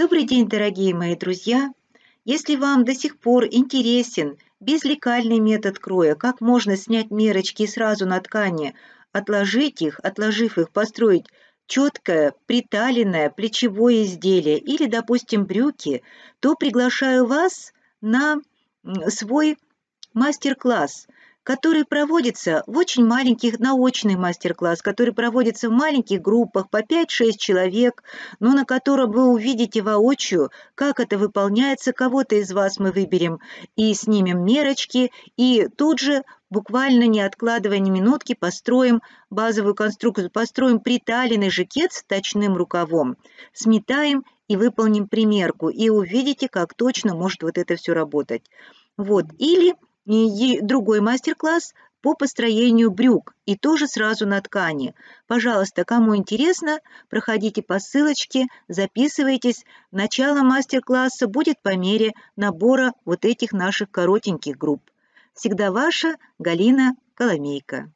Добрый день, дорогие мои друзья! Если вам до сих пор интересен безлекальный метод кроя, как можно снять мерочки сразу на ткани, отложить их, отложив их, построить четкое, приталенное плечевое изделие или, допустим, брюки, то приглашаю вас на свой мастер-класс который проводится в очень маленьких, научный мастер-класс, который проводится в маленьких группах по 5-6 человек, но на котором вы увидите воочию, как это выполняется, кого-то из вас мы выберем и снимем мерочки, и тут же буквально не откладывая ни минутки, построим базовую конструкцию, построим приталенный жакет с точным рукавом, сметаем и выполним примерку, и увидите, как точно может вот это все работать. Вот. Или и другой мастер-класс по построению брюк, и тоже сразу на ткани. Пожалуйста, кому интересно, проходите по ссылочке, записывайтесь. Начало мастер-класса будет по мере набора вот этих наших коротеньких групп. Всегда ваша Галина Коломейка.